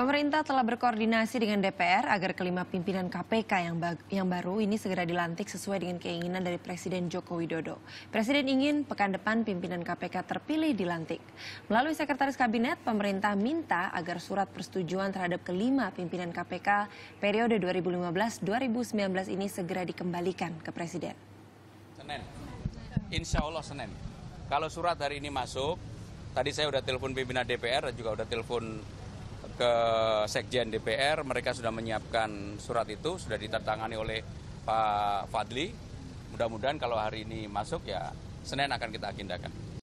Pemerintah telah berkoordinasi dengan DPR agar kelima pimpinan KPK yang, yang baru ini segera dilantik sesuai dengan keinginan dari Presiden Joko Widodo. Presiden ingin pekan depan pimpinan KPK terpilih dilantik. Melalui Sekretaris Kabinet, pemerintah minta agar surat persetujuan terhadap kelima pimpinan KPK periode 2015-2019 ini segera dikembalikan ke Presiden. Senin, insya Allah Senin. Kalau surat hari ini masuk, tadi saya sudah telepon pimpinan DPR dan juga sudah telepon ke Sekjen DPR, mereka sudah menyiapkan surat itu, sudah ditandatangani oleh Pak Fadli. Mudah-mudahan kalau hari ini masuk ya Senin akan kita agendakan.